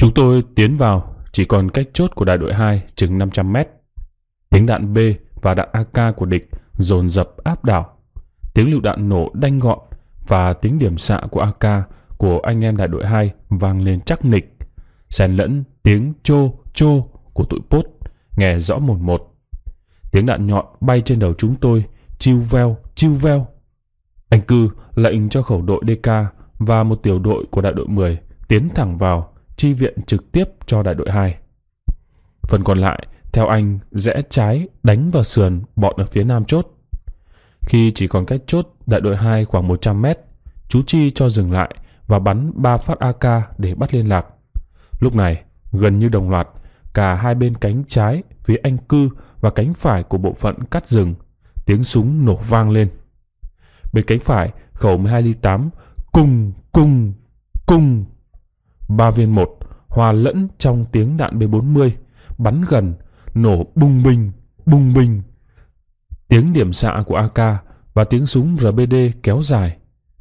Chúng tôi tiến vào, chỉ còn cách chốt của đại đội 2 chừng 500 mét. Tiếng đạn B và đạn AK của địch dồn dập áp đảo. Tiếng lựu đạn nổ đanh gọn và tiếng điểm xạ của AK của anh em đại đội 2 vang lên chắc nịch, xen lẫn tiếng chô chô của tụi pốt nghe rõ một, một. Tiếng đạn nhọn bay trên đầu chúng tôi, chiêu veo, chiêu veo. Anh Cư lệnh cho khẩu đội DK và một tiểu đội của đại đội 10 tiến thẳng vào chi viện trực tiếp cho đại đội 2. Phần còn lại, theo anh, rẽ trái đánh vào sườn bọn ở phía nam chốt. Khi chỉ còn cách chốt đại đội 2 khoảng 100 mét, chú Chi cho dừng lại và bắn 3 phát AK để bắt liên lạc. Lúc này, gần như đồng loạt, cả hai bên cánh trái phía anh cư và cánh phải của bộ phận cắt rừng, tiếng súng nổ vang lên. Bên cánh phải, khẩu 12 ly 8 cùng cùng cùng ba viên một hòa lẫn trong tiếng đạn B40 bắn gần, nổ bung binh, bung binh. Tiếng điểm xạ của AK và tiếng súng RBD kéo dài,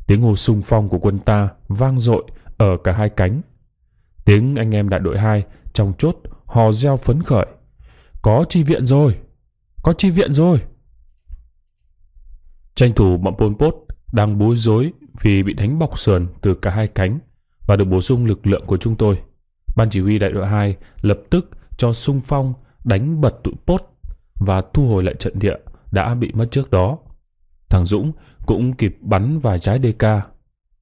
tiếng hô sung phong của quân ta vang dội ở cả hai cánh. Tiếng anh em đại đội 2 trong chốt hò reo phấn khởi. Có chi viện rồi, có chi viện rồi. Tranh thủ bọn Pol Pot đang bối rối vì bị đánh bọc sườn từ cả hai cánh và được bổ sung lực lượng của chúng tôi. Ban chỉ huy đại đội 2 lập tức cho sung phong đánh bật tụi Pốt và thu hồi lại trận địa đã bị mất trước đó. Thằng Dũng cũng kịp bắn vài trái DK.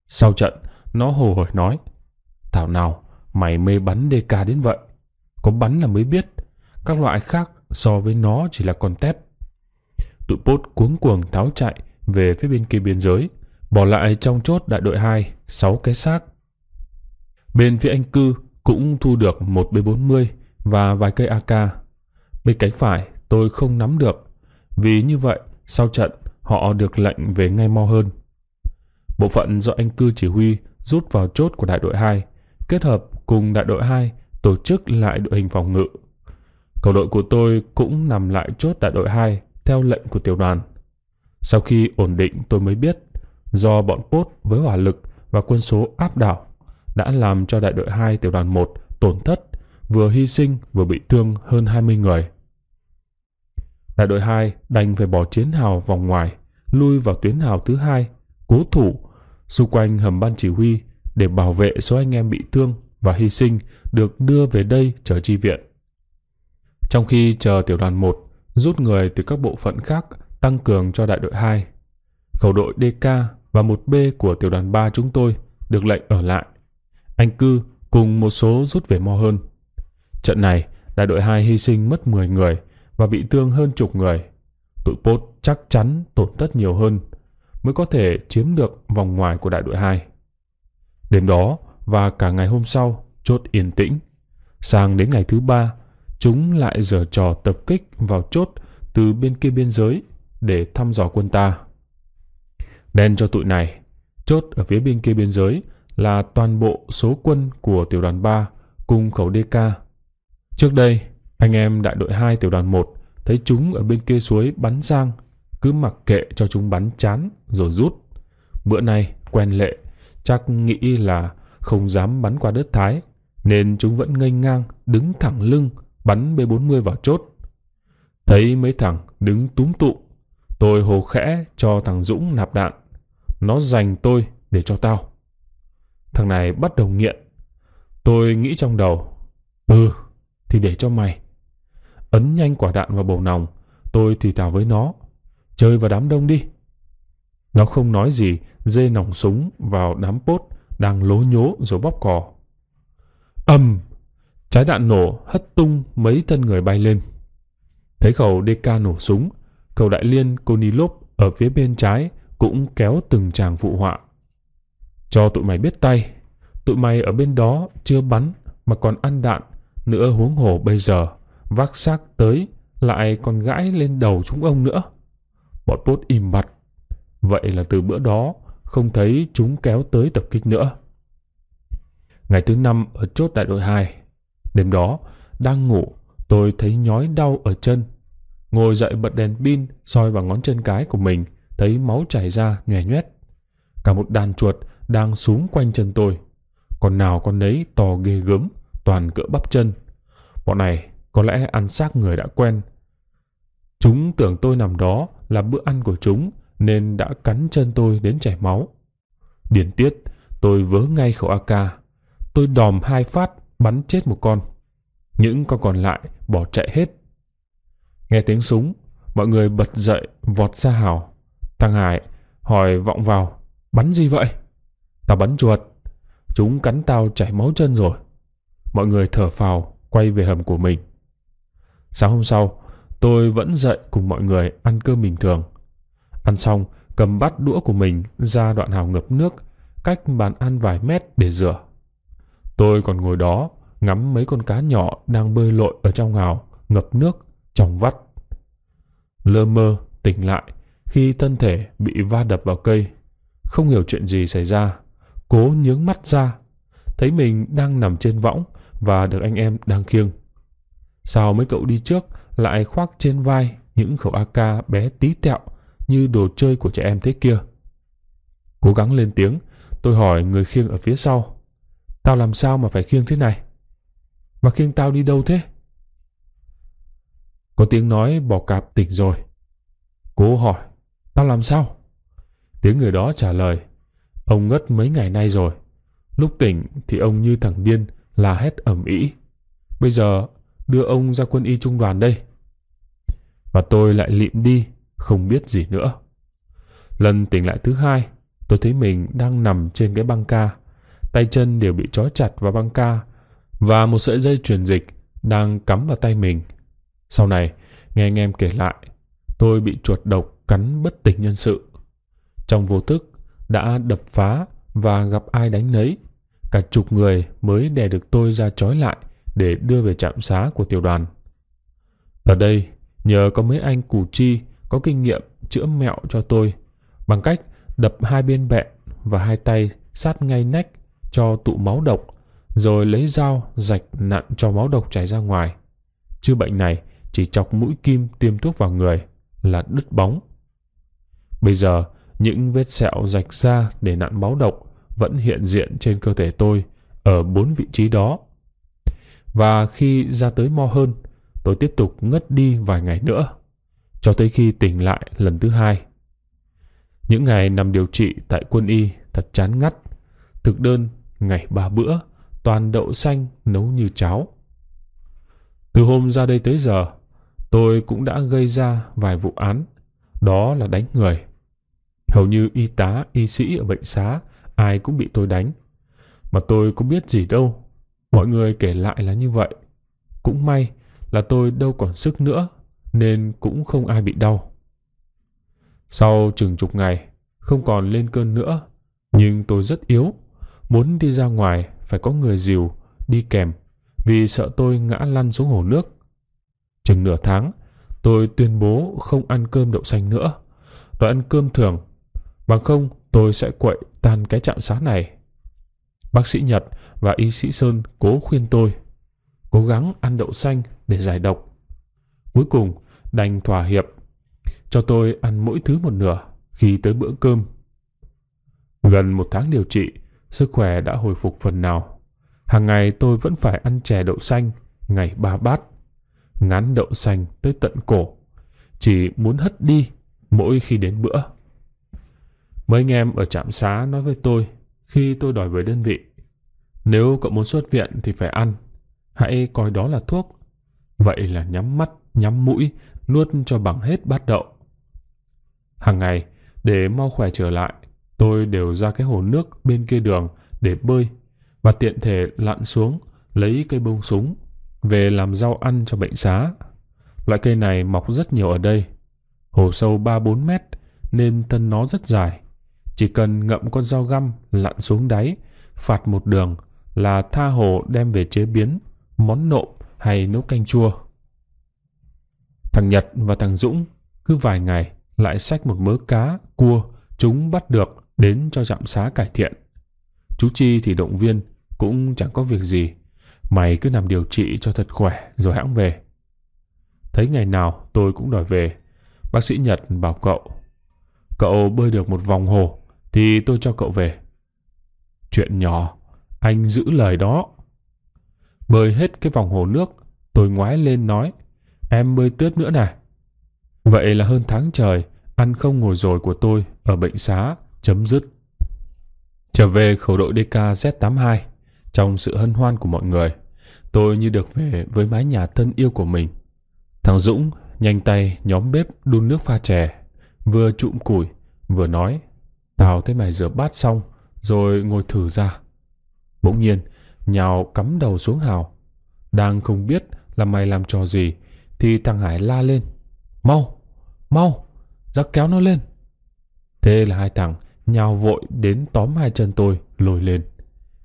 Sau trận, nó hồ hởi nói Thảo nào, mày mê bắn DK đến vậy. Có bắn là mới biết. Các loại khác so với nó chỉ là con tép. Tụi Pốt cuống cuồng tháo chạy về phía bên kia biên giới, bỏ lại trong chốt đại đội 2 6 cái xác Bên phía anh cư cũng thu được một B40 và vài cây AK. Bên cánh phải tôi không nắm được, vì như vậy sau trận họ được lệnh về ngay mau hơn. Bộ phận do anh cư chỉ huy rút vào chốt của đại đội 2, kết hợp cùng đại đội 2 tổ chức lại đội hình phòng ngự. Cầu đội của tôi cũng nằm lại chốt đại đội 2 theo lệnh của tiểu đoàn. Sau khi ổn định tôi mới biết do bọn Pốt với hỏa lực và quân số áp đảo đã làm cho đại đội 2 tiểu đoàn 1 tổn thất, vừa hy sinh vừa bị thương hơn 20 người. Đại đội 2 đành phải bỏ chiến hào vòng ngoài, lui vào tuyến hào thứ hai, cố thủ xung quanh hầm ban chỉ huy để bảo vệ số anh em bị thương và hy sinh được đưa về đây chờ chi viện. Trong khi chờ tiểu đoàn 1 rút người từ các bộ phận khác tăng cường cho đại đội 2, khẩu đội DK và 1B của tiểu đoàn 3 chúng tôi được lệnh ở lại anh Cư cùng một số rút về mo hơn. Trận này, đại đội 2 hy sinh mất 10 người và bị thương hơn chục người. Tụi Pốt chắc chắn tổn thất nhiều hơn mới có thể chiếm được vòng ngoài của đại đội 2. Đêm đó và cả ngày hôm sau, chốt yên tĩnh. Sang đến ngày thứ ba, chúng lại dở trò tập kích vào chốt từ bên kia biên giới để thăm dò quân ta. Đen cho tụi này, chốt ở phía bên kia biên giới là toàn bộ số quân của tiểu đoàn 3 cùng khẩu DK. Trước đây, anh em đại đội 2 tiểu đoàn 1 thấy chúng ở bên kia suối bắn sang, cứ mặc kệ cho chúng bắn chán rồi rút. Bữa nay quen lệ, chắc nghĩ là không dám bắn qua đất Thái, nên chúng vẫn ngây ngang đứng thẳng lưng bắn B40 vào chốt. Thấy mấy thằng đứng túm tụ, tôi hồ khẽ cho thằng Dũng nạp đạn. Nó dành tôi để cho tao. Thằng này bắt đầu nghiện. Tôi nghĩ trong đầu, ừ, thì để cho mày. Ấn nhanh quả đạn vào bầu nòng, tôi thì thào với nó, chơi vào đám đông đi. Nó không nói gì, dê nòng súng vào đám pốt đang lố nhố rồi bóp cò. Ầm! Trái đạn nổ hất tung mấy thân người bay lên. Thấy khẩu DK nổ súng, khẩu đại liên Konilov ở phía bên trái cũng kéo từng chàng phụ họa. Cho tụi mày biết tay, tụi mày ở bên đó chưa bắn mà còn ăn đạn, nữa huống hồ bây giờ, vác xác tới lại còn gãi lên đầu chúng ông nữa. Bọn bốt im mặt. Vậy là từ bữa đó không thấy chúng kéo tới tập kích nữa. Ngày thứ năm ở chốt đại đội 2, đêm đó đang ngủ tôi thấy nhói đau ở chân. Ngồi dậy bật đèn pin soi vào ngón chân cái của mình thấy máu chảy ra nhòe nhoét. Cả một đàn chuột đang xuống quanh chân tôi con nào con nấy to ghê gớm toàn cỡ bắp chân bọn này có lẽ ăn xác người đã quen chúng tưởng tôi nằm đó là bữa ăn của chúng nên đã cắn chân tôi đến chảy máu điền tiết tôi vớ ngay khẩu ak tôi đòm hai phát bắn chết một con những con còn lại bỏ chạy hết nghe tiếng súng mọi người bật dậy vọt ra hào thằng hải hỏi vọng vào bắn gì vậy Tao bắn chuột. Chúng cắn tao chảy máu chân rồi. Mọi người thở phào, quay về hầm của mình. Sáng hôm sau, tôi vẫn dậy cùng mọi người ăn cơm bình thường. Ăn xong, cầm bát đũa của mình ra đoạn hào ngập nước, cách bàn ăn vài mét để rửa. Tôi còn ngồi đó, ngắm mấy con cá nhỏ đang bơi lội ở trong hào, ngập nước, trong vắt. Lơ mơ, tỉnh lại, khi thân thể bị va đập vào cây. Không hiểu chuyện gì xảy ra cố nhướng mắt ra thấy mình đang nằm trên võng và được anh em đang khiêng sao mấy cậu đi trước lại khoác trên vai những khẩu ak bé tí tẹo như đồ chơi của trẻ em thế kia cố gắng lên tiếng tôi hỏi người khiêng ở phía sau tao làm sao mà phải khiêng thế này mà khiêng tao đi đâu thế có tiếng nói bỏ cạp tỉnh rồi cố hỏi tao làm sao tiếng người đó trả lời Ông ngất mấy ngày nay rồi. Lúc tỉnh thì ông như thằng điên là hét ẩm ĩ. Bây giờ đưa ông ra quân y trung đoàn đây. Và tôi lại lịm đi, không biết gì nữa. Lần tỉnh lại thứ hai, tôi thấy mình đang nằm trên cái băng ca. Tay chân đều bị trói chặt vào băng ca và một sợi dây truyền dịch đang cắm vào tay mình. Sau này, nghe anh em kể lại, tôi bị chuột độc cắn bất tỉnh nhân sự. Trong vô thức, đã đập phá và gặp ai đánh nấy cả chục người mới đè được tôi ra trói lại để đưa về trạm xá của tiểu đoàn ở đây nhờ có mấy anh củ chi có kinh nghiệm chữa mẹo cho tôi bằng cách đập hai bên bẹn và hai tay sát ngay nách cho tụ máu độc rồi lấy dao rạch nặn cho máu độc chảy ra ngoài chứ bệnh này chỉ chọc mũi kim tiêm thuốc vào người là đứt bóng bây giờ những vết sẹo rạch ra để nạn máu độc vẫn hiện diện trên cơ thể tôi ở bốn vị trí đó. Và khi ra tới mo hơn, tôi tiếp tục ngất đi vài ngày nữa, cho tới khi tỉnh lại lần thứ hai. Những ngày nằm điều trị tại quân y thật chán ngắt, thực đơn ngày ba bữa, toàn đậu xanh nấu như cháo. Từ hôm ra đây tới giờ, tôi cũng đã gây ra vài vụ án, đó là đánh người, Hầu như y tá, y sĩ ở bệnh xá, ai cũng bị tôi đánh. Mà tôi có biết gì đâu. Mọi người kể lại là như vậy. Cũng may là tôi đâu còn sức nữa, nên cũng không ai bị đau. Sau chừng chục ngày, không còn lên cơn nữa, nhưng tôi rất yếu. Muốn đi ra ngoài phải có người dìu, đi kèm, vì sợ tôi ngã lăn xuống hồ nước. Chừng nửa tháng, tôi tuyên bố không ăn cơm đậu xanh nữa. Tôi ăn cơm thường Bằng không, tôi sẽ quậy tan cái trạm xá này. Bác sĩ Nhật và y sĩ Sơn cố khuyên tôi. Cố gắng ăn đậu xanh để giải độc. Cuối cùng, đành thỏa hiệp. Cho tôi ăn mỗi thứ một nửa khi tới bữa cơm. Gần một tháng điều trị, sức khỏe đã hồi phục phần nào. Hàng ngày tôi vẫn phải ăn chè đậu xanh, ngày ba bát. Ngán đậu xanh tới tận cổ. Chỉ muốn hất đi mỗi khi đến bữa. Mấy anh em ở trạm xá nói với tôi khi tôi đòi về đơn vị. Nếu cậu muốn xuất viện thì phải ăn. Hãy coi đó là thuốc. Vậy là nhắm mắt, nhắm mũi, nuốt cho bằng hết bát đậu. Hàng ngày, để mau khỏe trở lại, tôi đều ra cái hồ nước bên kia đường để bơi và tiện thể lặn xuống lấy cây bông súng về làm rau ăn cho bệnh xá. Loại cây này mọc rất nhiều ở đây. Hồ sâu 3-4 mét nên thân nó rất dài. Chỉ cần ngậm con dao găm lặn xuống đáy, phạt một đường là tha hồ đem về chế biến, món nộm hay nấu canh chua. Thằng Nhật và thằng Dũng cứ vài ngày lại xách một mớ cá, cua chúng bắt được đến cho trạm xá cải thiện. Chú Chi thì động viên cũng chẳng có việc gì. Mày cứ nằm điều trị cho thật khỏe rồi hãng về. Thấy ngày nào tôi cũng đòi về. Bác sĩ Nhật bảo cậu. Cậu bơi được một vòng hồ thì tôi cho cậu về. Chuyện nhỏ, anh giữ lời đó. Bơi hết cái vòng hồ nước, tôi ngoái lên nói, em bơi tuyết nữa nè. Vậy là hơn tháng trời, ăn không ngồi rồi của tôi ở bệnh xá chấm dứt. Trở về khẩu đội DK Z82, trong sự hân hoan của mọi người, tôi như được về với mái nhà thân yêu của mình. Thằng Dũng nhanh tay nhóm bếp đun nước pha chè, vừa trụm củi, vừa nói Tao thấy mày rửa bát xong, rồi ngồi thử ra. Bỗng nhiên, nhào cắm đầu xuống hào. Đang không biết là mày làm trò gì, thì thằng Hải la lên. Mau, mau, giác kéo nó lên. Thế là hai thằng nhào vội đến tóm hai chân tôi, lôi lên.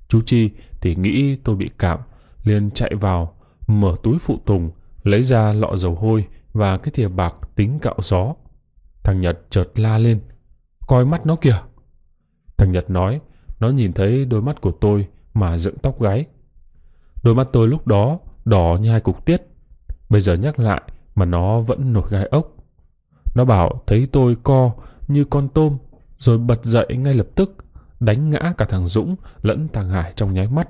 Chú Chi thì nghĩ tôi bị cảm, liền chạy vào, mở túi phụ tùng, lấy ra lọ dầu hôi và cái thìa bạc tính cạo gió. Thằng Nhật chợt la lên, coi mắt nó kìa thằng nhật nói nó nhìn thấy đôi mắt của tôi mà dựng tóc gáy đôi mắt tôi lúc đó đỏ như hai cục tiết bây giờ nhắc lại mà nó vẫn nổi gai ốc nó bảo thấy tôi co như con tôm rồi bật dậy ngay lập tức đánh ngã cả thằng dũng lẫn thằng hải trong nháy mắt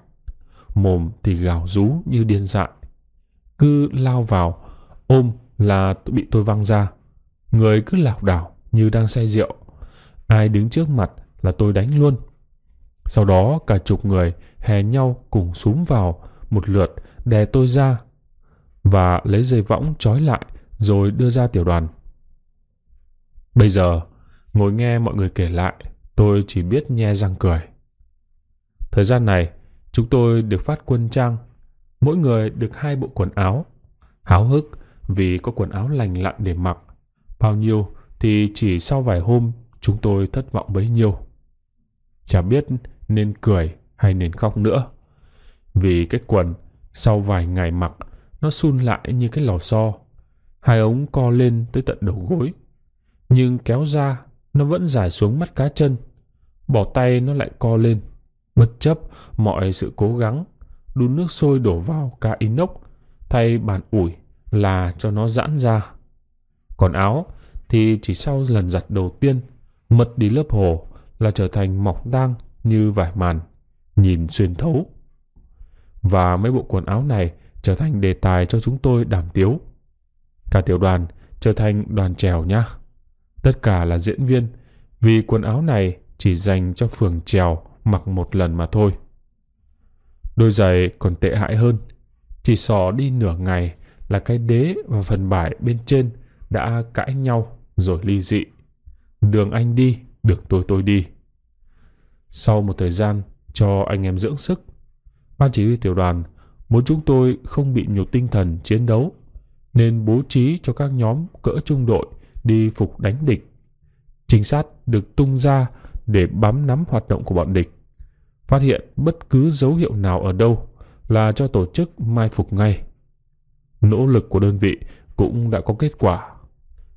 mồm thì gào rú như điên dại cứ lao vào ôm là bị tôi văng ra người cứ lảo đảo như đang say rượu ai đứng trước mặt là tôi đánh luôn sau đó cả chục người hè nhau cùng xúm vào một lượt đè tôi ra và lấy dây võng trói lại rồi đưa ra tiểu đoàn bây giờ ngồi nghe mọi người kể lại tôi chỉ biết nhe răng cười thời gian này chúng tôi được phát quân trang mỗi người được hai bộ quần áo háo hức vì có quần áo lành lặn để mặc bao nhiêu thì chỉ sau vài hôm chúng tôi thất vọng bấy nhiêu. Chả biết nên cười hay nên khóc nữa. Vì cái quần sau vài ngày mặc nó sun lại như cái lò xo. Hai ống co lên tới tận đầu gối. Nhưng kéo ra nó vẫn dài xuống mắt cá chân. Bỏ tay nó lại co lên. Bất chấp mọi sự cố gắng đun nước sôi đổ vào ca inox thay bàn ủi là cho nó giãn ra. Còn áo thì chỉ sau lần giặt đầu tiên Mật đi lớp hồ là trở thành mọc đang như vải màn, nhìn xuyên thấu. Và mấy bộ quần áo này trở thành đề tài cho chúng tôi đảm tiếu. Cả tiểu đoàn trở thành đoàn trèo nha. Tất cả là diễn viên, vì quần áo này chỉ dành cho phường trèo mặc một lần mà thôi. Đôi giày còn tệ hại hơn, chỉ sò đi nửa ngày là cái đế và phần vải bên trên đã cãi nhau rồi ly dị. Đường anh đi, đường tôi tôi đi. Sau một thời gian cho anh em dưỡng sức, ban chỉ huy tiểu đoàn muốn chúng tôi không bị nhụt tinh thần chiến đấu nên bố trí cho các nhóm cỡ trung đội đi phục đánh địch. Trinh sát được tung ra để bám nắm hoạt động của bọn địch. Phát hiện bất cứ dấu hiệu nào ở đâu là cho tổ chức mai phục ngay. Nỗ lực của đơn vị cũng đã có kết quả.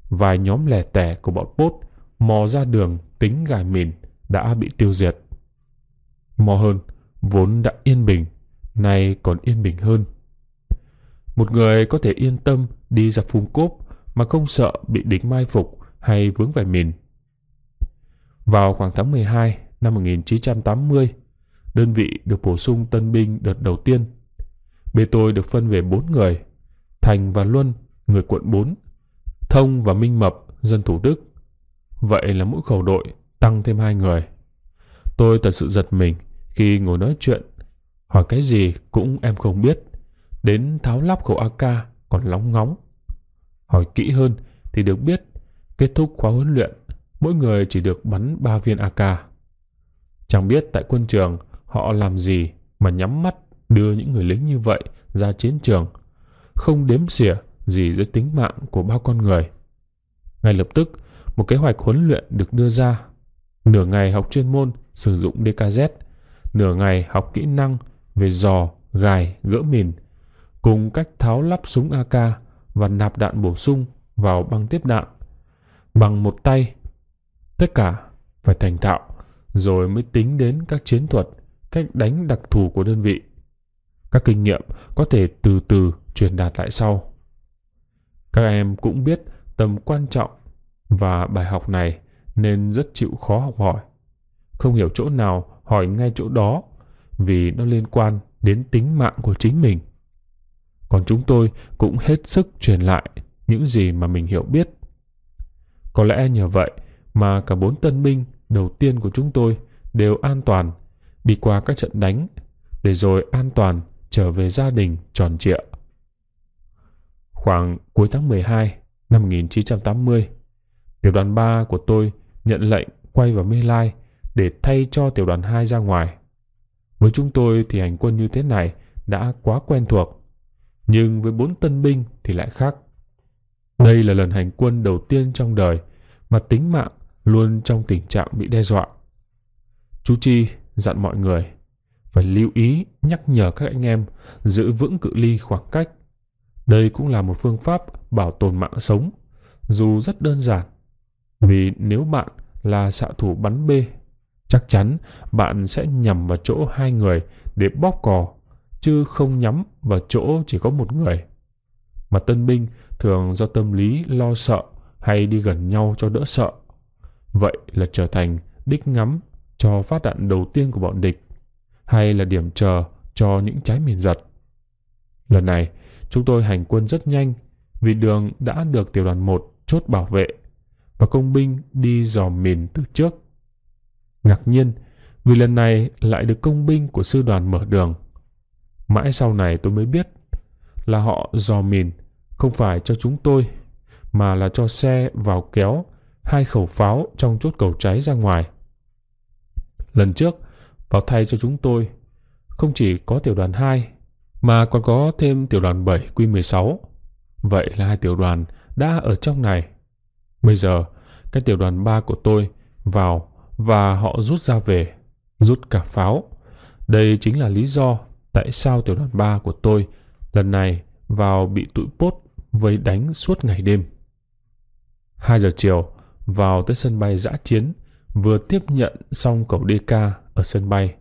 Vài nhóm lẻ tẻ của bọn bốt mò ra đường tính gài mìn đã bị tiêu diệt. Mò hơn, vốn đã yên bình, nay còn yên bình hơn. Một người có thể yên tâm đi ra phun cốp mà không sợ bị địch mai phục hay vướng phải mìn. Vào khoảng tháng 12 năm 1980, đơn vị được bổ sung tân binh đợt đầu tiên. Bê tôi được phân về 4 người, Thành và Luân, người quận 4, Thông và Minh Mập, dân Thủ Đức Vậy là mỗi khẩu đội tăng thêm hai người. Tôi thật sự giật mình khi ngồi nói chuyện. Hỏi cái gì cũng em không biết. Đến tháo lắp khẩu AK còn lóng ngóng. Hỏi kỹ hơn thì được biết kết thúc khóa huấn luyện mỗi người chỉ được bắn 3 viên AK. Chẳng biết tại quân trường họ làm gì mà nhắm mắt đưa những người lính như vậy ra chiến trường, không đếm xỉa gì tới tính mạng của bao con người. Ngay lập tức, một kế hoạch huấn luyện được đưa ra. Nửa ngày học chuyên môn sử dụng DKZ, nửa ngày học kỹ năng về giò, gài, gỡ mìn, cùng cách tháo lắp súng AK và nạp đạn bổ sung vào băng tiếp đạn bằng một tay. Tất cả phải thành thạo rồi mới tính đến các chiến thuật, cách đánh đặc thù của đơn vị. Các kinh nghiệm có thể từ từ truyền đạt lại sau. Các em cũng biết tầm quan trọng và bài học này nên rất chịu khó học hỏi. Không hiểu chỗ nào hỏi ngay chỗ đó vì nó liên quan đến tính mạng của chính mình. Còn chúng tôi cũng hết sức truyền lại những gì mà mình hiểu biết. Có lẽ nhờ vậy mà cả bốn tân binh đầu tiên của chúng tôi đều an toàn đi qua các trận đánh để rồi an toàn trở về gia đình tròn trịa. Khoảng cuối tháng 12 năm 1980, Tiểu đoàn 3 của tôi nhận lệnh quay vào My Lai để thay cho tiểu đoàn 2 ra ngoài. Với chúng tôi thì hành quân như thế này đã quá quen thuộc, nhưng với bốn tân binh thì lại khác. Đây là lần hành quân đầu tiên trong đời mà tính mạng luôn trong tình trạng bị đe dọa. Chú Chi dặn mọi người phải lưu ý nhắc nhở các anh em giữ vững cự ly khoảng cách. Đây cũng là một phương pháp bảo tồn mạng sống, dù rất đơn giản vì nếu bạn là xạ thủ bắn b chắc chắn bạn sẽ nhằm vào chỗ hai người để bóp cò chứ không nhắm vào chỗ chỉ có một người mà tân binh thường do tâm lý lo sợ hay đi gần nhau cho đỡ sợ vậy là trở thành đích ngắm cho phát đạn đầu tiên của bọn địch hay là điểm chờ cho những trái mìn giật lần này chúng tôi hành quân rất nhanh vì đường đã được tiểu đoàn 1 chốt bảo vệ và công binh đi dò mìn từ trước. Ngạc nhiên vì lần này lại được công binh của sư đoàn mở đường. Mãi sau này tôi mới biết là họ dò mìn không phải cho chúng tôi mà là cho xe vào kéo hai khẩu pháo trong chốt cầu cháy ra ngoài. Lần trước vào thay cho chúng tôi không chỉ có tiểu đoàn 2 mà còn có thêm tiểu đoàn 7 Q16. Vậy là hai tiểu đoàn đã ở trong này. Bây giờ cái tiểu đoàn 3 của tôi vào và họ rút ra về, rút cả pháo. Đây chính là lý do tại sao tiểu đoàn 3 của tôi lần này vào bị tụi pốt vây đánh suốt ngày đêm. 2 giờ chiều, vào tới sân bay giã chiến, vừa tiếp nhận xong cầu DK ở sân bay.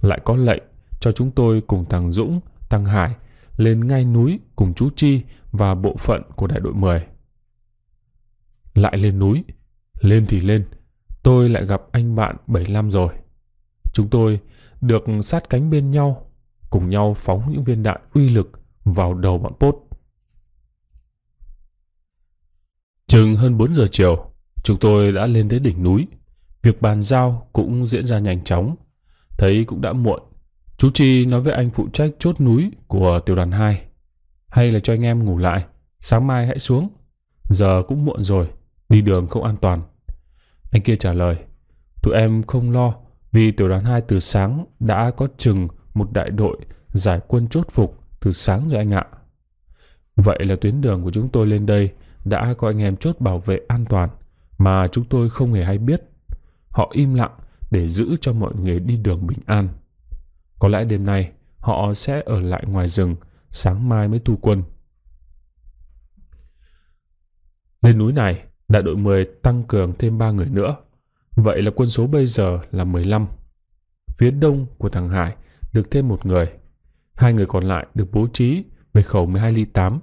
Lại có lệnh cho chúng tôi cùng thằng Dũng, thằng Hải lên ngay núi cùng chú Chi và bộ phận của đại đội 10. Lại lên núi, lên thì lên, tôi lại gặp anh bạn 75 rồi. Chúng tôi được sát cánh bên nhau, cùng nhau phóng những viên đạn uy lực vào đầu bọn Pốt. Chừng hơn 4 giờ chiều, chúng tôi đã lên tới đỉnh núi. Việc bàn giao cũng diễn ra nhanh chóng. Thấy cũng đã muộn, chú Chi nói với anh phụ trách chốt núi của tiểu đoàn 2. Hay là cho anh em ngủ lại, sáng mai hãy xuống. Giờ cũng muộn rồi, đi đường không an toàn. Anh kia trả lời, tụi em không lo vì tiểu đoàn 2 từ sáng đã có chừng một đại đội giải quân chốt phục từ sáng rồi anh ạ. Vậy là tuyến đường của chúng tôi lên đây đã có anh em chốt bảo vệ an toàn mà chúng tôi không hề hay biết. Họ im lặng để giữ cho mọi người đi đường bình an. Có lẽ đêm nay họ sẽ ở lại ngoài rừng, sáng mai mới thu quân. Lên núi này, Đại đội 10 tăng cường thêm 3 người nữa. Vậy là quân số bây giờ là 15. Phía đông của thằng Hải được thêm một người. Hai người còn lại được bố trí về khẩu 12 ly 8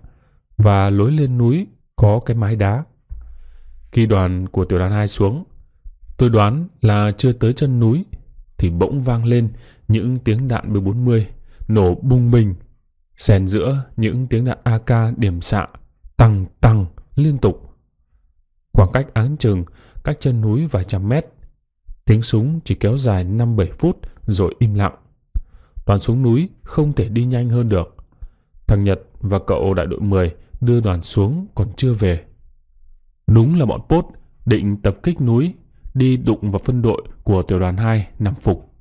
và lối lên núi có cái mái đá. Khi đoàn của tiểu đoàn 2 xuống, tôi đoán là chưa tới chân núi thì bỗng vang lên những tiếng đạn B40 nổ bung bình xen giữa những tiếng đạn AK điểm xạ tăng tăng liên tục khoảng cách án chừng cách chân núi vài trăm mét tiếng súng chỉ kéo dài năm bảy phút rồi im lặng đoàn xuống núi không thể đi nhanh hơn được thằng nhật và cậu đại đội 10 đưa đoàn xuống còn chưa về đúng là bọn pốt định tập kích núi đi đụng vào phân đội của tiểu đoàn 2 nằm phục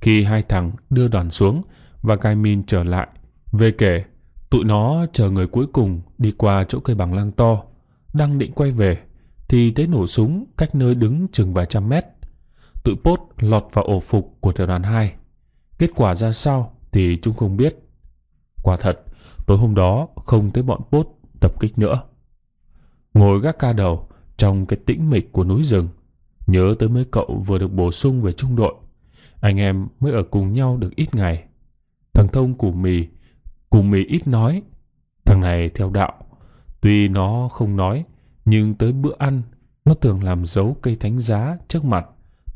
khi hai thằng đưa đoàn xuống và gai min trở lại về kể tụi nó chờ người cuối cùng đi qua chỗ cây bằng lang to đang định quay về thì thấy nổ súng cách nơi đứng chừng vài trăm mét. Tụi Pốt lọt vào ổ phục của tiểu đoàn 2. Kết quả ra sao thì chúng không biết. Quả thật, tối hôm đó không thấy bọn Pốt tập kích nữa. Ngồi gác ca đầu trong cái tĩnh mịch của núi rừng, nhớ tới mấy cậu vừa được bổ sung về trung đội. Anh em mới ở cùng nhau được ít ngày. Thằng Thông củ mì, củ mì ít nói. Thằng này theo đạo, tuy nó không nói nhưng tới bữa ăn nó thường làm dấu cây thánh giá trước mặt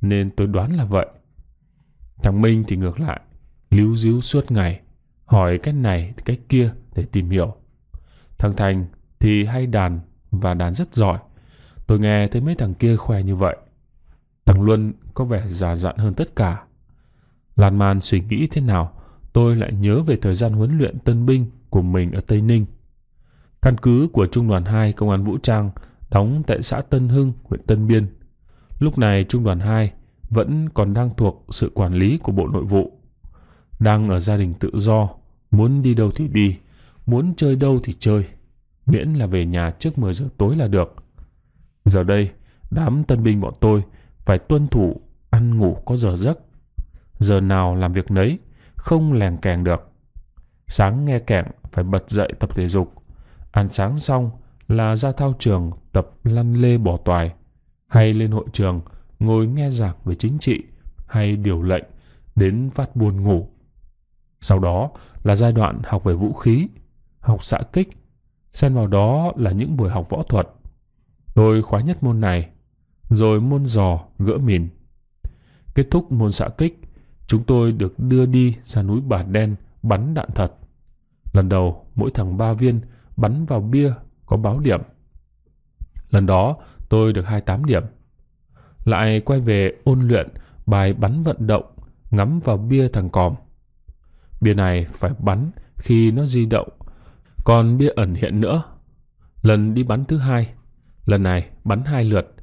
nên tôi đoán là vậy thằng minh thì ngược lại líu díu suốt ngày hỏi cái này cái kia để tìm hiểu thằng thành thì hay đàn và đàn rất giỏi tôi nghe thấy mấy thằng kia khoe như vậy thằng luân có vẻ già dặn hơn tất cả lan man suy nghĩ thế nào tôi lại nhớ về thời gian huấn luyện tân binh của mình ở tây ninh Căn cứ của Trung đoàn 2 Công an Vũ Trang đóng tại xã Tân Hưng, huyện Tân Biên. Lúc này Trung đoàn 2 vẫn còn đang thuộc sự quản lý của Bộ Nội vụ. Đang ở gia đình tự do, muốn đi đâu thì đi, muốn chơi đâu thì chơi, miễn là về nhà trước 10 giờ tối là được. Giờ đây, đám tân binh bọn tôi phải tuân thủ ăn ngủ có giờ giấc. Giờ nào làm việc nấy, không lèng kèng được. Sáng nghe kẻng phải bật dậy tập thể dục, ăn sáng xong là ra thao trường tập lăn lê bỏ toài hay lên hội trường ngồi nghe giảng về chính trị hay điều lệnh đến phát buồn ngủ sau đó là giai đoạn học về vũ khí học xạ kích xen vào đó là những buổi học võ thuật tôi khoái nhất môn này rồi môn giò gỡ mìn kết thúc môn xạ kích chúng tôi được đưa đi ra núi bà đen bắn đạn thật lần đầu mỗi thằng ba viên bắn vào bia có báo điểm. Lần đó tôi được 28 điểm. Lại quay về ôn luyện bài bắn vận động ngắm vào bia thằng còm. Bia này phải bắn khi nó di động, còn bia ẩn hiện nữa. Lần đi bắn thứ hai, lần này bắn hai lượt,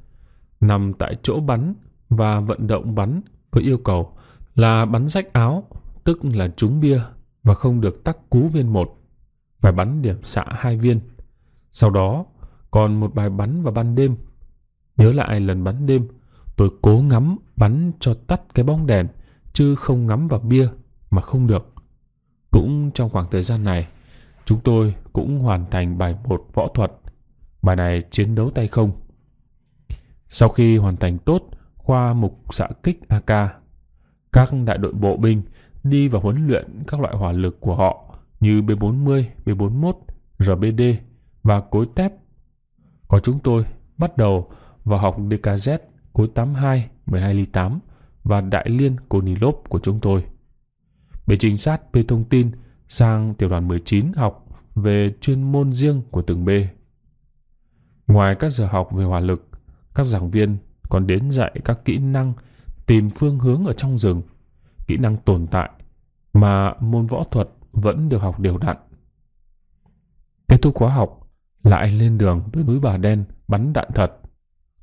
nằm tại chỗ bắn và vận động bắn với yêu cầu là bắn rách áo, tức là trúng bia và không được tắc cú viên một phải bắn điểm xạ hai viên. Sau đó còn một bài bắn vào ban đêm. Nhớ lại lần bắn đêm, tôi cố ngắm bắn cho tắt cái bóng đèn chứ không ngắm vào bia mà không được. Cũng trong khoảng thời gian này, chúng tôi cũng hoàn thành bài một võ thuật. Bài này chiến đấu tay không. Sau khi hoàn thành tốt khoa mục xạ kích AK, các đại đội bộ binh đi vào huấn luyện các loại hỏa lực của họ như B40, B41, RBD và cối tép. Có chúng tôi bắt đầu vào học DKZ cối 82 12 ly 8 và đại liên Konilov của chúng tôi. Về trinh sát B thông tin sang tiểu đoàn 19 học về chuyên môn riêng của từng B. Ngoài các giờ học về hỏa lực, các giảng viên còn đến dạy các kỹ năng tìm phương hướng ở trong rừng, kỹ năng tồn tại mà môn võ thuật vẫn được học đều đặn. Kết thúc khóa học, lại lên đường tới núi Bà Đen bắn đạn thật.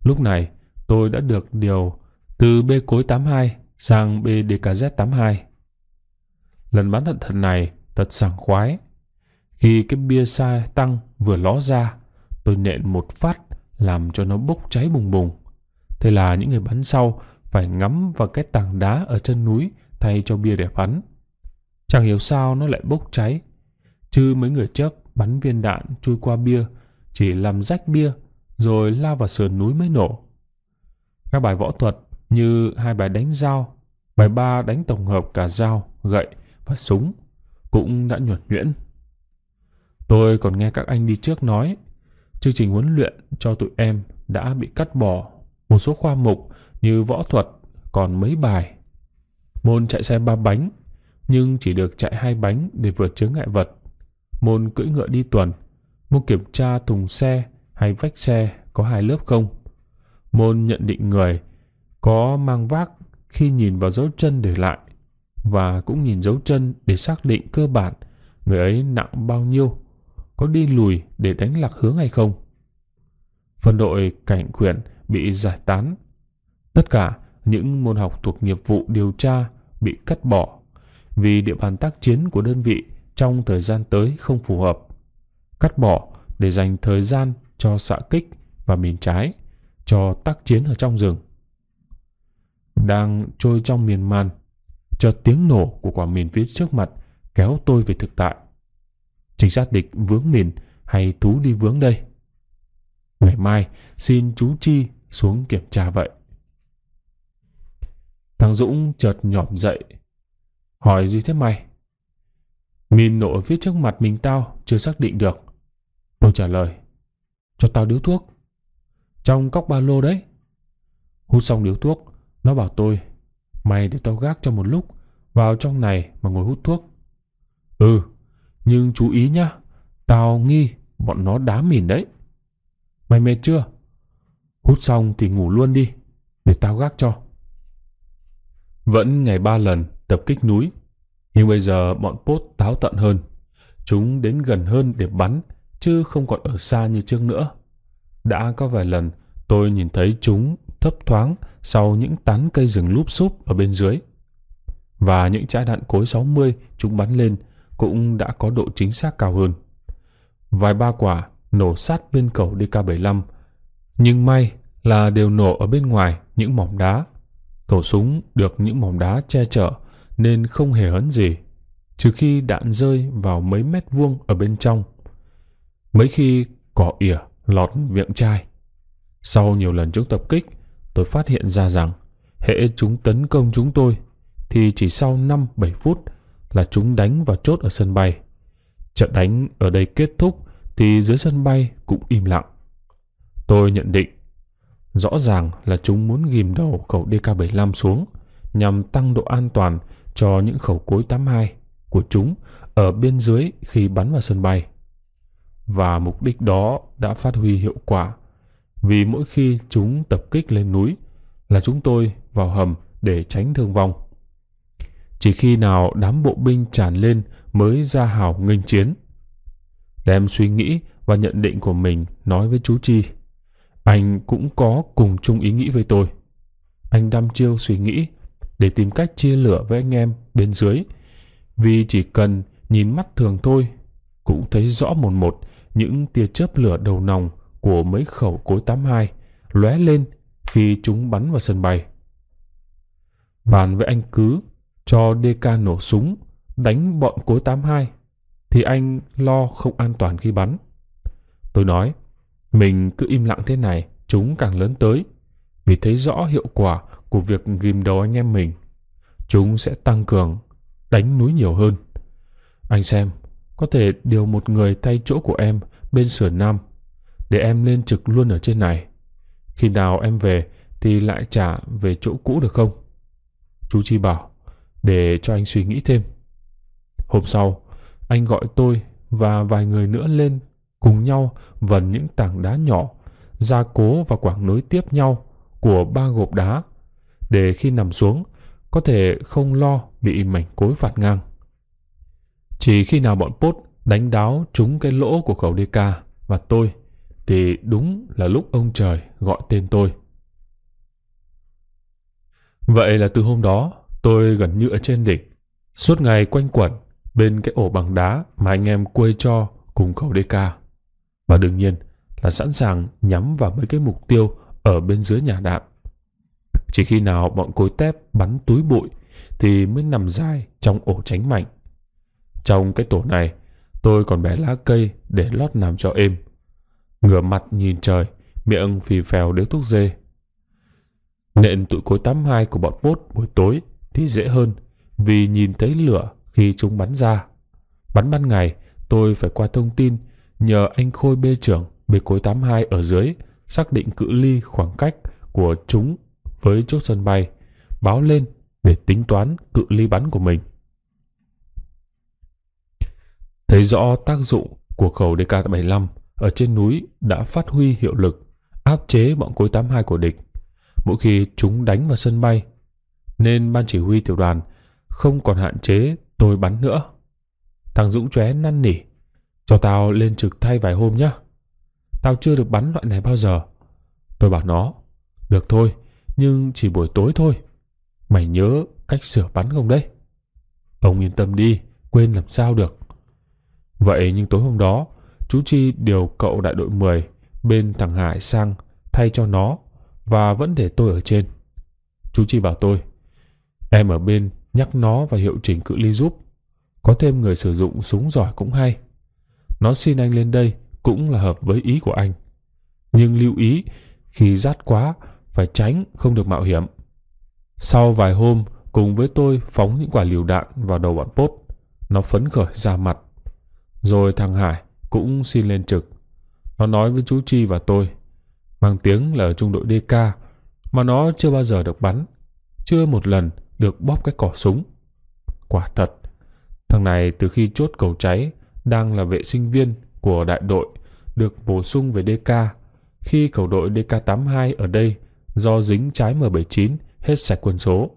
Lúc này, tôi đã được điều từ B cối 82 sang BDKZ 82. Lần bắn đạn thật này thật sảng khoái. Khi cái bia sai tăng vừa ló ra, tôi nện một phát làm cho nó bốc cháy bùng bùng. Thế là những người bắn sau phải ngắm vào cái tảng đá ở chân núi thay cho bia để bắn. Chẳng hiểu sao nó lại bốc cháy. Chứ mấy người trước bắn viên đạn chui qua bia chỉ làm rách bia rồi lao vào sườn núi mới nổ. Các bài võ thuật như hai bài đánh dao, bài ba đánh tổng hợp cả dao, gậy và súng cũng đã nhuẩn nhuyễn. Tôi còn nghe các anh đi trước nói chương trình huấn luyện cho tụi em đã bị cắt bỏ một số khoa mục như võ thuật còn mấy bài. Môn chạy xe ba bánh nhưng chỉ được chạy hai bánh để vượt chướng ngại vật. Môn cưỡi ngựa đi tuần, môn kiểm tra thùng xe hay vách xe có hai lớp không. Môn nhận định người có mang vác khi nhìn vào dấu chân để lại và cũng nhìn dấu chân để xác định cơ bản người ấy nặng bao nhiêu, có đi lùi để đánh lạc hướng hay không. Phần đội cảnh quyển bị giải tán. Tất cả những môn học thuộc nghiệp vụ điều tra bị cắt bỏ vì địa bàn tác chiến của đơn vị trong thời gian tới không phù hợp. Cắt bỏ để dành thời gian cho xạ kích và miền trái cho tác chiến ở trong rừng. Đang trôi trong miền man, chợt tiếng nổ của quả mìn phía trước mặt kéo tôi về thực tại. Trinh sát địch vướng mìn hay thú đi vướng đây? Ngày mai xin chú Chi xuống kiểm tra vậy. Thằng Dũng chợt nhỏm dậy Hỏi gì thế mày? Min nộ viết trước mặt mình tao chưa xác định được. Tôi trả lời. Cho tao điếu thuốc. Trong cốc ba lô đấy. Hút xong điếu thuốc, nó bảo tôi. Mày để tao gác cho một lúc, vào trong này mà ngồi hút thuốc. Ừ, nhưng chú ý nhá, tao nghi bọn nó đá mìn đấy. Mày mệt chưa? Hút xong thì ngủ luôn đi, để tao gác cho. Vẫn ngày ba lần, tập kích núi. Nhưng bây giờ bọn Pốt táo tận hơn. Chúng đến gần hơn để bắn, chứ không còn ở xa như trước nữa. Đã có vài lần tôi nhìn thấy chúng thấp thoáng sau những tán cây rừng lúp xúp ở bên dưới. Và những trái đạn cối 60 chúng bắn lên cũng đã có độ chính xác cao hơn. Vài ba quả nổ sát bên cầu DK-75 nhưng may là đều nổ ở bên ngoài những mỏm đá. Khẩu súng được những mỏm đá che chở nên không hề hấn gì trừ khi đạn rơi vào mấy mét vuông ở bên trong mấy khi cỏ ỉa lọt miệng chai sau nhiều lần chúng tập kích tôi phát hiện ra rằng hệ chúng tấn công chúng tôi thì chỉ sau năm, bảy phút là chúng đánh vào chốt ở sân bay. Trận đánh ở đây kết thúc thì dưới sân bay cũng im lặng. Tôi nhận định rõ ràng là chúng muốn ghìm đầu khẩu DK-75 xuống nhằm tăng độ an toàn cho những khẩu cối 82 của chúng ở bên dưới khi bắn vào sân bay. Và mục đích đó đã phát huy hiệu quả vì mỗi khi chúng tập kích lên núi là chúng tôi vào hầm để tránh thương vong. Chỉ khi nào đám bộ binh tràn lên mới ra hào nghênh chiến. Đem suy nghĩ và nhận định của mình nói với chú Chi. Anh cũng có cùng chung ý nghĩ với tôi. Anh đăm chiêu suy nghĩ để tìm cách chia lửa với anh em bên dưới. Vì chỉ cần nhìn mắt thường thôi, cũng thấy rõ một một những tia chớp lửa đầu nòng của mấy khẩu cối 82 lóe lên khi chúng bắn vào sân bay. Bàn với anh cứ cho DK nổ súng đánh bọn cối 82 thì anh lo không an toàn khi bắn. Tôi nói, mình cứ im lặng thế này, chúng càng lớn tới. Vì thấy rõ hiệu quả của việc ghim đầu anh em mình chúng sẽ tăng cường đánh núi nhiều hơn anh xem có thể điều một người thay chỗ của em bên sườn nam để em lên trực luôn ở trên này khi nào em về thì lại trả về chỗ cũ được không chú chi bảo để cho anh suy nghĩ thêm hôm sau anh gọi tôi và vài người nữa lên cùng nhau vần những tảng đá nhỏ gia cố và quảng nối tiếp nhau của ba gộp đá để khi nằm xuống có thể không lo bị mảnh cối phạt ngang. Chỉ khi nào bọn Pốt đánh đáo trúng cái lỗ của khẩu DK và tôi thì đúng là lúc ông trời gọi tên tôi. Vậy là từ hôm đó tôi gần như ở trên đỉnh, suốt ngày quanh quẩn bên cái ổ bằng đá mà anh em quê cho cùng khẩu DK. Và đương nhiên là sẵn sàng nhắm vào mấy cái mục tiêu ở bên dưới nhà đạn. Chỉ khi nào bọn cối tép bắn túi bụi thì mới nằm dài trong ổ tránh mạnh. Trong cái tổ này, tôi còn bẻ lá cây để lót nằm cho êm. Ngửa mặt nhìn trời, miệng phì phèo đến thuốc dê. Nện tụi cối 82 của bọn bốt buổi tối thì dễ hơn vì nhìn thấy lửa khi chúng bắn ra. Bắn ban ngày, tôi phải qua thông tin nhờ anh Khôi bê trưởng bê cối 82 ở dưới xác định cự ly khoảng cách của chúng với chốt sân bay báo lên để tính toán cự ly bắn của mình thấy rõ tác dụng của khẩu DK-75 ở trên núi đã phát huy hiệu lực áp chế bọn cối 82 của địch mỗi khi chúng đánh vào sân bay nên ban chỉ huy tiểu đoàn không còn hạn chế tôi bắn nữa thằng dũng chóe năn nỉ cho tao lên trực thay vài hôm nhá tao chưa được bắn loại này bao giờ tôi bảo nó được thôi nhưng chỉ buổi tối thôi. Mày nhớ cách sửa bắn không đấy? Ông yên tâm đi, quên làm sao được. Vậy nhưng tối hôm đó, chú Chi điều cậu đại đội 10 bên thằng Hải sang thay cho nó và vẫn để tôi ở trên. Chú Chi bảo tôi, em ở bên nhắc nó và hiệu chỉnh cự ly giúp. Có thêm người sử dụng súng giỏi cũng hay. Nó xin anh lên đây cũng là hợp với ý của anh. Nhưng lưu ý, khi rát quá phải tránh không được mạo hiểm. Sau vài hôm, cùng với tôi phóng những quả liều đạn vào đầu bọn Pốt, nó phấn khởi ra mặt. Rồi thằng Hải cũng xin lên trực. Nó nói với chú Chi và tôi, mang tiếng là ở trung đội DK, mà nó chưa bao giờ được bắn, chưa một lần được bóp cái cỏ súng. Quả thật, thằng này từ khi chốt cầu cháy đang là vệ sinh viên của đại đội được bổ sung về DK khi cầu đội DK82 ở đây do dính trái M79 hết sạch quân số.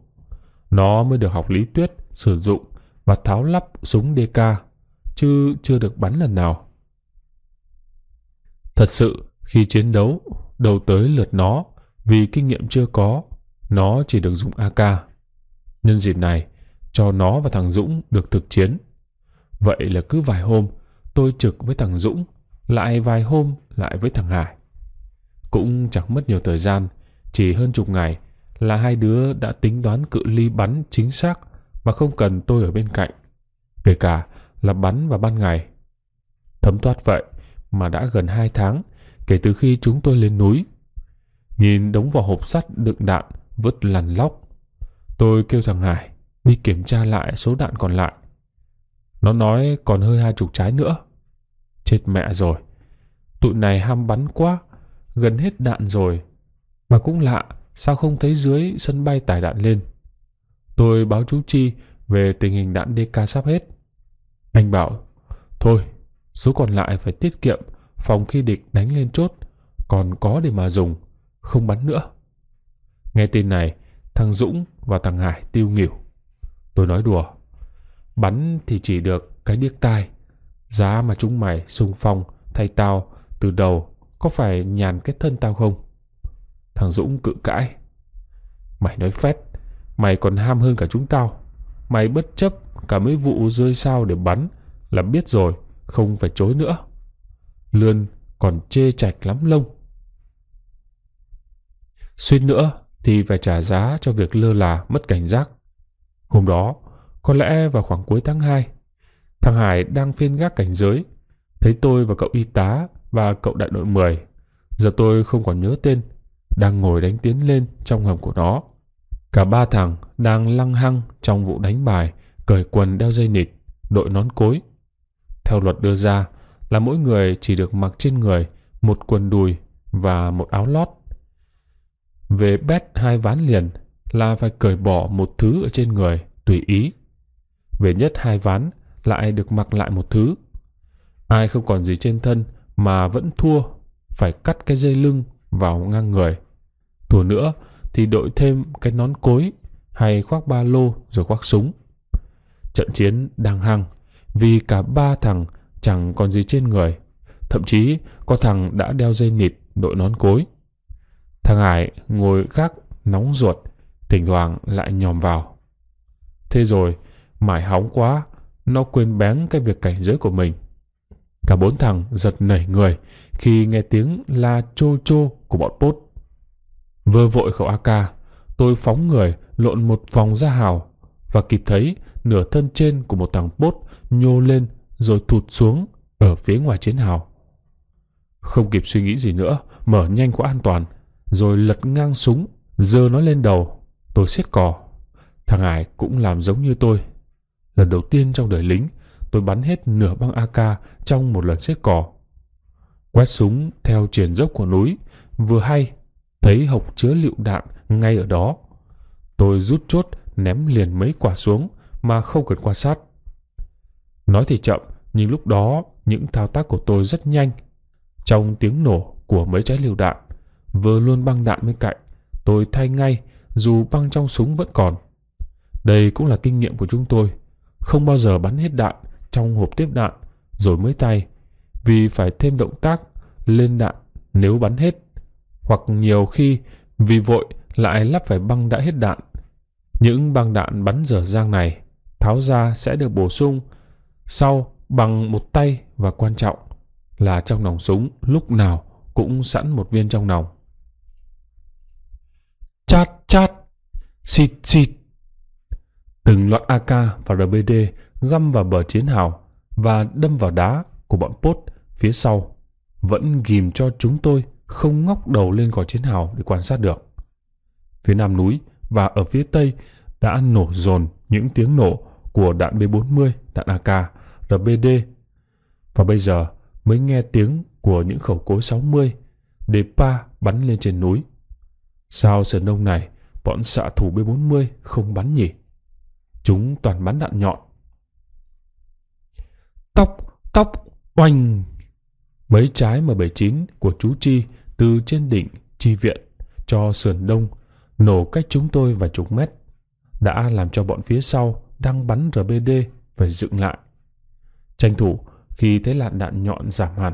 Nó mới được học lý thuyết sử dụng và tháo lắp súng DK, chứ chưa được bắn lần nào. Thật sự, khi chiến đấu, đầu tới lượt nó, vì kinh nghiệm chưa có, nó chỉ được dùng AK. Nhân dịp này, cho nó và thằng Dũng được thực chiến. Vậy là cứ vài hôm, tôi trực với thằng Dũng, lại vài hôm lại với thằng Hải. Cũng chẳng mất nhiều thời gian chỉ hơn chục ngày là hai đứa đã tính đoán cự ly bắn chính xác mà không cần tôi ở bên cạnh. Kể cả là bắn vào ban ngày. Thấm thoát vậy mà đã gần hai tháng kể từ khi chúng tôi lên núi. Nhìn đống vỏ hộp sắt đựng đạn vứt lằn lóc. Tôi kêu thằng Hải đi kiểm tra lại số đạn còn lại. Nó nói còn hơi hai chục trái nữa. Chết mẹ rồi. Tụi này ham bắn quá, gần hết đạn rồi mà cũng lạ, sao không thấy dưới sân bay tải đạn lên. Tôi báo chú Chi về tình hình đạn DK sắp hết. Anh bảo, thôi, số còn lại phải tiết kiệm, phòng khi địch đánh lên chốt, còn có để mà dùng, không bắn nữa. Nghe tin này, thằng Dũng và thằng Hải tiêu nghỉu. Tôi nói đùa, bắn thì chỉ được cái điếc tai, giá mà chúng mày xung phong thay tao từ đầu có phải nhàn cái thân tao không? Thằng Dũng cự cãi. Mày nói phét, mày còn ham hơn cả chúng tao. Mày bất chấp cả mấy vụ rơi sao để bắn là biết rồi, không phải chối nữa. Lươn còn chê chạch lắm lông. Suýt nữa thì phải trả giá cho việc lơ là mất cảnh giác. Hôm đó, có lẽ vào khoảng cuối tháng 2, thằng Hải đang phiên gác cảnh giới, thấy tôi và cậu y tá và cậu đại đội 10. Giờ tôi không còn nhớ tên, đang ngồi đánh tiến lên trong hầm của nó. Cả ba thằng đang lăng hăng trong vụ đánh bài, cởi quần đeo dây nịt, đội nón cối. Theo luật đưa ra là mỗi người chỉ được mặc trên người một quần đùi và một áo lót. Về bét hai ván liền là phải cởi bỏ một thứ ở trên người tùy ý. Về nhất hai ván lại được mặc lại một thứ. Ai không còn gì trên thân mà vẫn thua phải cắt cái dây lưng vào ngang người Thủa nữa thì đội thêm cái nón cối hay khoác ba lô rồi khoác súng. Trận chiến đang hăng vì cả ba thằng chẳng còn gì trên người. Thậm chí có thằng đã đeo dây nịt đội nón cối. Thằng Hải ngồi gác nóng ruột, thỉnh thoảng lại nhòm vào. Thế rồi, mải hóng quá, nó quên bén cái việc cảnh giới của mình. Cả bốn thằng giật nảy người khi nghe tiếng la chô chô của bọn bốt. Vơ vội khẩu AK, tôi phóng người lộn một vòng ra hào và kịp thấy nửa thân trên của một thằng bốt nhô lên rồi thụt xuống ở phía ngoài chiến hào. Không kịp suy nghĩ gì nữa, mở nhanh quá an toàn, rồi lật ngang súng, dơ nó lên đầu. Tôi siết cò. Thằng Hải cũng làm giống như tôi. Lần đầu tiên trong đời lính, tôi bắn hết nửa băng AK trong một lần siết cò. Quét súng theo triển dốc của núi, vừa hay thấy hộc chứa lựu đạn ngay ở đó tôi rút chốt ném liền mấy quả xuống mà không cần quan sát nói thì chậm nhưng lúc đó những thao tác của tôi rất nhanh trong tiếng nổ của mấy trái lựu đạn vừa luôn băng đạn bên cạnh tôi thay ngay dù băng trong súng vẫn còn đây cũng là kinh nghiệm của chúng tôi không bao giờ bắn hết đạn trong hộp tiếp đạn rồi mới tay vì phải thêm động tác lên đạn nếu bắn hết hoặc nhiều khi vì vội lại lắp phải băng đã hết đạn. Những băng đạn bắn dở dang này tháo ra sẽ được bổ sung sau bằng một tay và quan trọng là trong nòng súng lúc nào cũng sẵn một viên trong nòng. Chát chát, xịt xịt. Từng loạt AK và RBD găm vào bờ chiến hào và đâm vào đá của bọn Pốt phía sau vẫn ghim cho chúng tôi không ngóc đầu lên khỏi chiến hào để quan sát được. Phía nam núi và ở phía tây đã nổ dồn những tiếng nổ của đạn B40, đạn AK, RBD. Và bây giờ mới nghe tiếng của những khẩu cối 60 DEPA bắn lên trên núi. Sao sở nông này bọn xạ thủ B40 không bắn nhỉ? Chúng toàn bắn đạn nhọn. Tóc, tóc, oanh! Mấy trái M79 của chú Chi từ trên đỉnh Chi Viện cho sườn đông nổ cách chúng tôi vài chục mét đã làm cho bọn phía sau đang bắn RBD phải dựng lại. Tranh thủ khi thấy lạn đạn nhọn giảm hẳn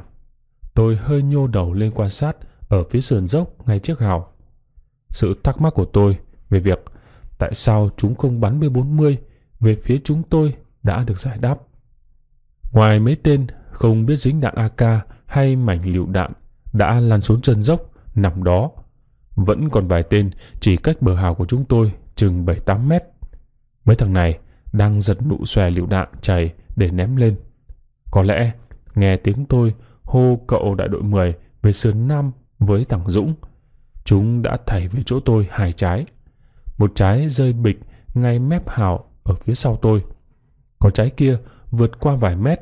tôi hơi nhô đầu lên quan sát ở phía sườn dốc ngay trước hào. Sự thắc mắc của tôi về việc tại sao chúng không bắn B40 về phía chúng tôi đã được giải đáp. Ngoài mấy tên không biết dính đạn AK hay mảnh lựu đạn đã lăn xuống chân dốc nằm đó. Vẫn còn vài tên chỉ cách bờ hào của chúng tôi chừng bảy tám mét. Mấy thằng này đang giật nụ xòe lựu đạn chảy để ném lên. Có lẽ nghe tiếng tôi hô cậu đại đội 10 về sườn Nam với thằng Dũng. Chúng đã thảy về chỗ tôi hai trái. Một trái rơi bịch ngay mép hào ở phía sau tôi. còn trái kia vượt qua vài mét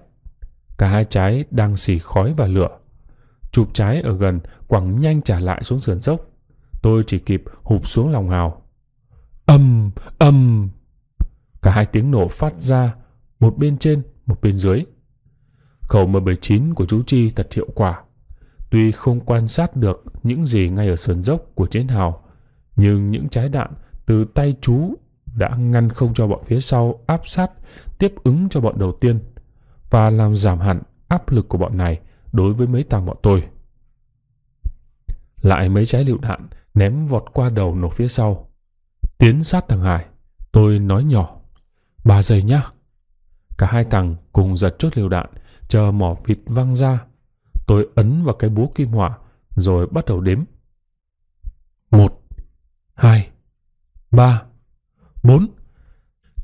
cả hai trái đang xì khói và lửa chụp trái ở gần quẳng nhanh trả lại xuống sườn dốc tôi chỉ kịp hụp xuống lòng hào âm âm cả hai tiếng nổ phát ra một bên trên một bên dưới khẩu m 19 của chú chi thật hiệu quả tuy không quan sát được những gì ngay ở sườn dốc của chiến hào nhưng những trái đạn từ tay chú đã ngăn không cho bọn phía sau áp sát tiếp ứng cho bọn đầu tiên và làm giảm hẳn áp lực của bọn này đối với mấy tàng bọn tôi. Lại mấy trái lựu đạn ném vọt qua đầu nổ phía sau. Tiến sát thằng Hải, tôi nói nhỏ. Ba giây nhá. Cả hai thằng cùng giật chốt lựu đạn, chờ mỏ vịt văng ra. Tôi ấn vào cái búa kim hỏa, rồi bắt đầu đếm. Một, hai, ba, bốn.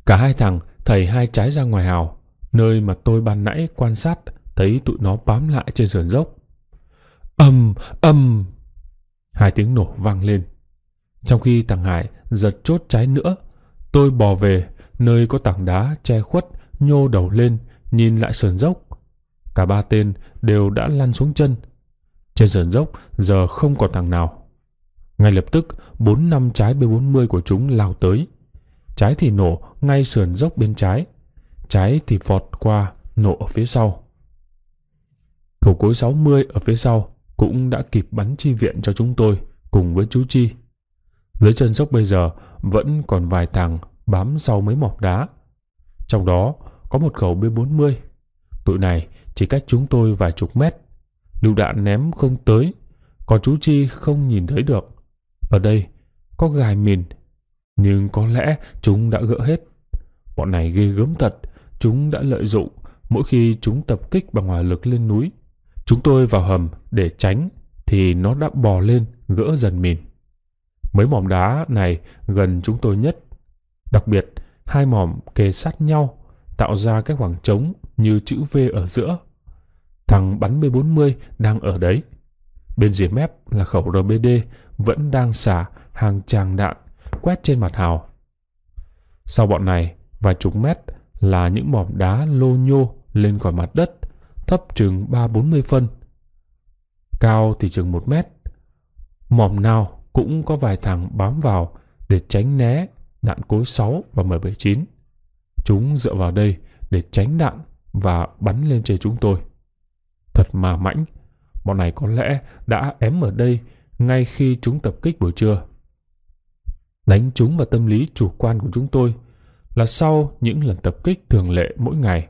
Cả hai thằng thầy hai trái ra ngoài hào, nơi mà tôi ban nãy quan sát thấy tụi nó bám lại trên sườn dốc Âm, âm, hai tiếng nổ vang lên trong khi thằng hải giật chốt trái nữa tôi bò về nơi có tảng đá che khuất nhô đầu lên nhìn lại sườn dốc cả ba tên đều đã lăn xuống chân trên sườn dốc giờ không còn thằng nào ngay lập tức bốn năm trái b 40 của chúng lao tới trái thì nổ ngay sườn dốc bên trái trái thì vọt qua nổ ở phía sau. Khẩu cối 60 ở phía sau cũng đã kịp bắn chi viện cho chúng tôi cùng với chú Chi. Dưới chân dốc bây giờ vẫn còn vài thằng bám sau mấy mỏm đá. Trong đó có một khẩu B40. Tụi này chỉ cách chúng tôi vài chục mét. Lựu đạn ném không tới, còn chú Chi không nhìn thấy được. Ở đây có gài mìn, nhưng có lẽ chúng đã gỡ hết. Bọn này ghê gớm thật, chúng đã lợi dụng mỗi khi chúng tập kích bằng hỏa lực lên núi. Chúng tôi vào hầm để tránh thì nó đã bò lên gỡ dần mìn. Mấy mỏm đá này gần chúng tôi nhất. Đặc biệt, hai mỏm kề sát nhau tạo ra cái khoảng trống như chữ V ở giữa. Thằng bắn B40 đang ở đấy. Bên dưới mép là khẩu RBD vẫn đang xả hàng tràng đạn quét trên mặt hào. Sau bọn này, vài chục mét là những mỏm đá lô nhô lên khỏi mặt đất, thấp chừng 3-40 phân. Cao thì chừng 1 mét. Mỏm nào cũng có vài thằng bám vào để tránh né đạn cối 6 và M79. Chúng dựa vào đây để tránh đạn và bắn lên trên chúng tôi. Thật mà mãnh, bọn này có lẽ đã ém ở đây ngay khi chúng tập kích buổi trưa. Đánh chúng vào tâm lý chủ quan của chúng tôi là sau những lần tập kích thường lệ mỗi ngày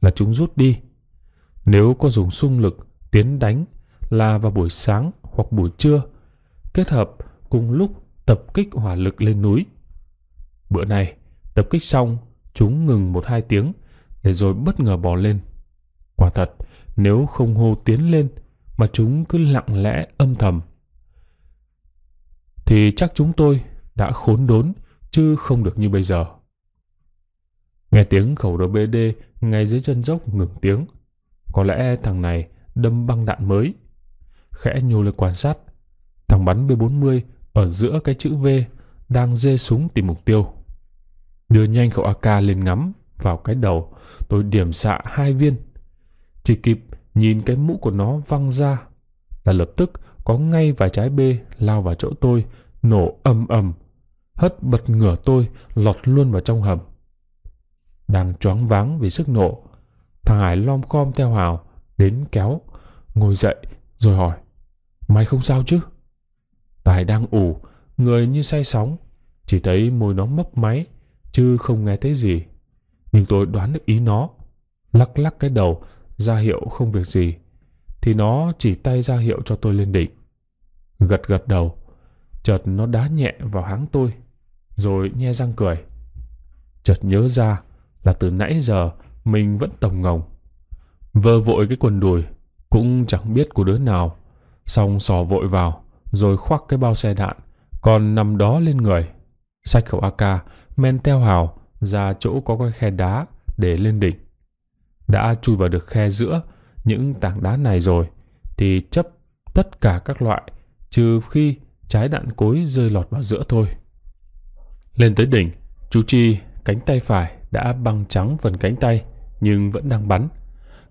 là chúng rút đi. Nếu có dùng xung lực tiến đánh là vào buổi sáng hoặc buổi trưa kết hợp cùng lúc tập kích hỏa lực lên núi. Bữa này tập kích xong chúng ngừng một hai tiếng để rồi bất ngờ bò lên. Quả thật nếu không hô tiến lên mà chúng cứ lặng lẽ âm thầm thì chắc chúng tôi đã khốn đốn chứ không được như bây giờ. Nghe tiếng khẩu RBD ngay dưới chân dốc ngừng tiếng. Có lẽ thằng này đâm băng đạn mới. Khẽ nhô lên quan sát. Thằng bắn B40 ở giữa cái chữ V đang dê súng tìm mục tiêu. Đưa nhanh khẩu AK lên ngắm vào cái đầu, tôi điểm xạ hai viên. Chỉ kịp nhìn cái mũ của nó văng ra là lập tức có ngay vài trái B lao vào chỗ tôi, nổ ầm ầm, hất bật ngửa tôi lọt luôn vào trong hầm đang choáng váng vì sức nộ thằng hải lom khom theo hào đến kéo ngồi dậy rồi hỏi mày không sao chứ tài đang ủ người như say sóng chỉ thấy môi nó mấp máy chứ không nghe thấy gì nhưng tôi đoán được ý nó lắc lắc cái đầu ra hiệu không việc gì thì nó chỉ tay ra hiệu cho tôi lên đỉnh gật gật đầu chợt nó đá nhẹ vào háng tôi rồi nhe răng cười chợt nhớ ra là từ nãy giờ mình vẫn tổng ngồng. Vơ vội cái quần đùi, cũng chẳng biết của đứa nào. Xong sò vội vào, rồi khoác cái bao xe đạn, còn nằm đó lên người. Sách khẩu AK, men teo hào, ra chỗ có cái khe đá để lên đỉnh. Đã chui vào được khe giữa những tảng đá này rồi, thì chấp tất cả các loại, trừ khi trái đạn cối rơi lọt vào giữa thôi. Lên tới đỉnh, chú Chi cánh tay phải đã băng trắng phần cánh tay nhưng vẫn đang bắn.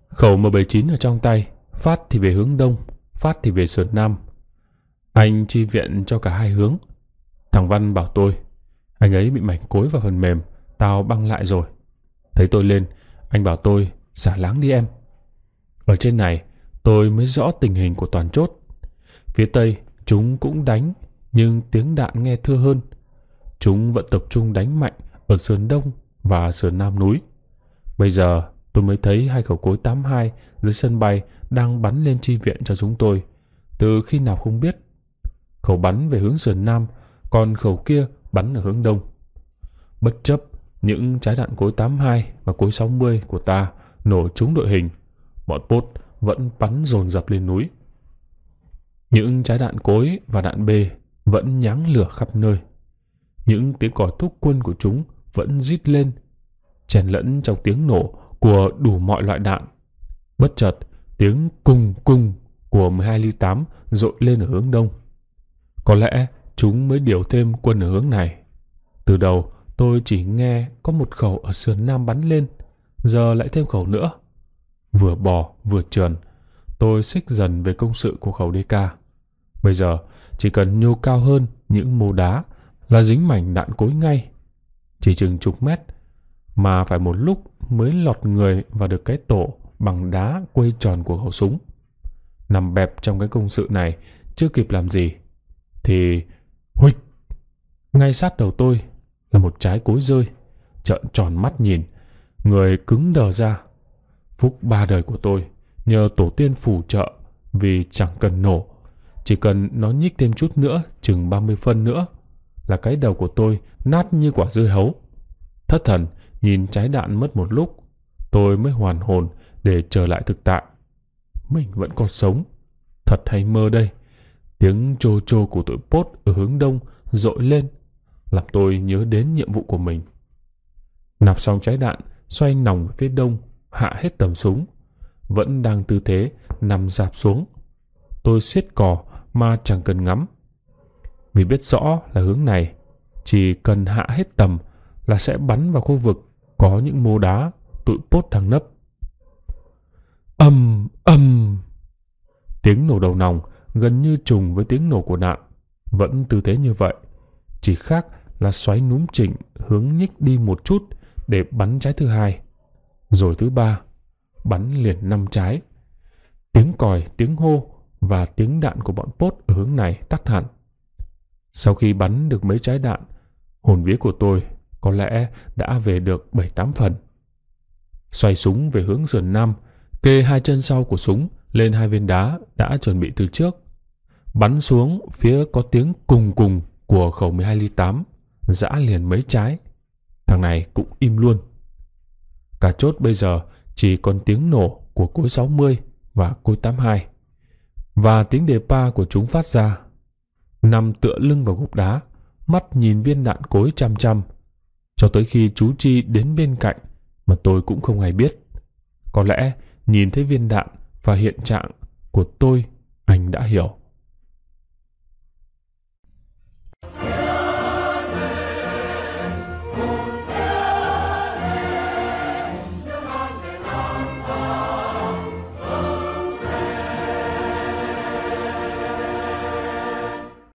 Khẩu M79 ở trong tay, phát thì về hướng đông, phát thì về sườn nam. Anh chi viện cho cả hai hướng. Thằng Văn bảo tôi, anh ấy bị mảnh cối vào phần mềm, tao băng lại rồi. Thấy tôi lên, anh bảo tôi, xả láng đi em. Ở trên này, tôi mới rõ tình hình của toàn chốt. Phía Tây, chúng cũng đánh, nhưng tiếng đạn nghe thưa hơn. Chúng vẫn tập trung đánh mạnh ở sườn đông và sườn nam núi. Bây giờ tôi mới thấy hai khẩu cối 82 dưới sân bay đang bắn lên chi viện cho chúng tôi. Từ khi nào không biết. Khẩu bắn về hướng sườn nam, còn khẩu kia bắn ở hướng đông. Bất chấp những trái đạn cối 82 và cối 60 của ta nổ trúng đội hình, bọn bốt vẫn bắn dồn dập lên núi. Những trái đạn cối và đạn B vẫn nháng lửa khắp nơi. Những tiếng còi thúc quân của chúng vẫn rít lên, chen lẫn trong tiếng nổ của đủ mọi loại đạn. Bất chợt, tiếng cung cung của 12 ly 8 dội lên ở hướng đông. Có lẽ chúng mới điều thêm quân ở hướng này. Từ đầu, tôi chỉ nghe có một khẩu ở sườn nam bắn lên, giờ lại thêm khẩu nữa. Vừa bò, vừa trườn, tôi xích dần về công sự của khẩu DK. Bây giờ, chỉ cần nhô cao hơn những mô đá là dính mảnh đạn cối ngay chỉ chừng chục mét mà phải một lúc mới lọt người vào được cái tổ bằng đá quây tròn của khẩu súng nằm bẹp trong cái công sự này chưa kịp làm gì thì huỵch ngay sát đầu tôi là một trái cối rơi trợn tròn mắt nhìn người cứng đờ ra phúc ba đời của tôi nhờ tổ tiên phù trợ vì chẳng cần nổ chỉ cần nó nhích thêm chút nữa chừng 30 phân nữa là cái đầu của tôi nát như quả dưa hấu. Thất thần, nhìn trái đạn mất một lúc, tôi mới hoàn hồn để trở lại thực tại. Mình vẫn còn sống. Thật hay mơ đây. Tiếng trô trô của tụi bốt ở hướng đông dội lên, làm tôi nhớ đến nhiệm vụ của mình. Nạp xong trái đạn, xoay nòng về phía đông, hạ hết tầm súng. Vẫn đang tư thế nằm dạp xuống. Tôi siết cò mà chẳng cần ngắm vì biết rõ là hướng này chỉ cần hạ hết tầm là sẽ bắn vào khu vực có những mô đá tụi pốt đang nấp. Âm âm tiếng nổ đầu nòng gần như trùng với tiếng nổ của đạn, vẫn tư thế như vậy, chỉ khác là xoáy núm chỉnh hướng nhích đi một chút để bắn trái thứ hai, rồi thứ ba, bắn liền năm trái. Tiếng còi, tiếng hô và tiếng đạn của bọn pốt ở hướng này tắt hẳn sau khi bắn được mấy trái đạn, hồn vía của tôi có lẽ đã về được 7-8 phần. Xoay súng về hướng sườn nam, kê hai chân sau của súng lên hai viên đá đã chuẩn bị từ trước. Bắn xuống phía có tiếng cùng cùng của khẩu 12 ly 8, dã liền mấy trái. Thằng này cũng im luôn. Cả chốt bây giờ chỉ còn tiếng nổ của cối 60 và cối 82 và tiếng đề pa của chúng phát ra nằm tựa lưng vào gục đá mắt nhìn viên đạn cối chăm chăm cho tới khi chú chi đến bên cạnh mà tôi cũng không hề biết có lẽ nhìn thấy viên đạn và hiện trạng của tôi anh đã hiểu